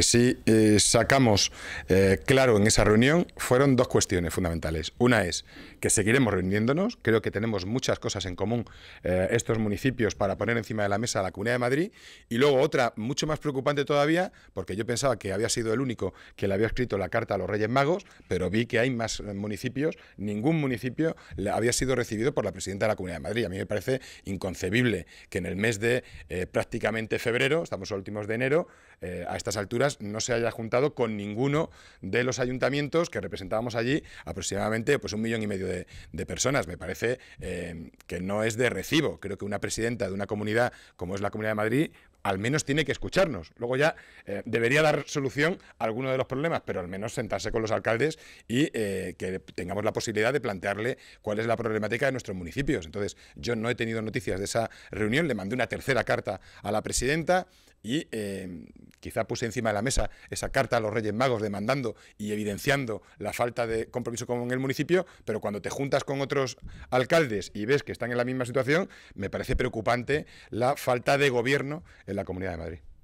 Si pues eh, sacamos eh, claro en esa reunión fueron dos cuestiones fundamentales. Una es que seguiremos reuniéndonos, creo que tenemos muchas cosas en común eh, estos municipios para poner encima de la mesa a la Comunidad de Madrid y luego otra mucho más preocupante todavía, porque yo pensaba que había sido el único que le había escrito la carta a los Reyes Magos, pero vi que hay más municipios, ningún municipio había sido recibido por la Presidenta de la Comunidad de Madrid. A mí me parece inconcebible que en el mes de prácticamente febrero, estamos a últimos de enero, a estas alturas, no se haya juntado con ninguno de los ayuntamientos que representábamos allí aproximadamente pues, un millón y medio de, personas. Me parece eh, que no es de recibo. Creo que una presidenta de una comunidad como es la Comunidad de Madrid al menos tiene que escucharnos. Luego ya eh, debería dar solución a alguno de los problemas, pero al menos sentarse con los alcaldes y eh, que tengamos la posibilidad de plantearle cuál es la problemática de nuestros municipios. Entonces, yo no he tenido noticias de esa reunión, le mandé una tercera carta a la presidenta y eh, quizá puse encima de la mesa esa carta a los Reyes Magos demandando y evidenciando la falta de compromiso con el municipio, pero cuando te juntas con otros alcaldes y ves que están en la misma situación, me parece preocupante la falta de gobierno en la Comunidad de Madrid.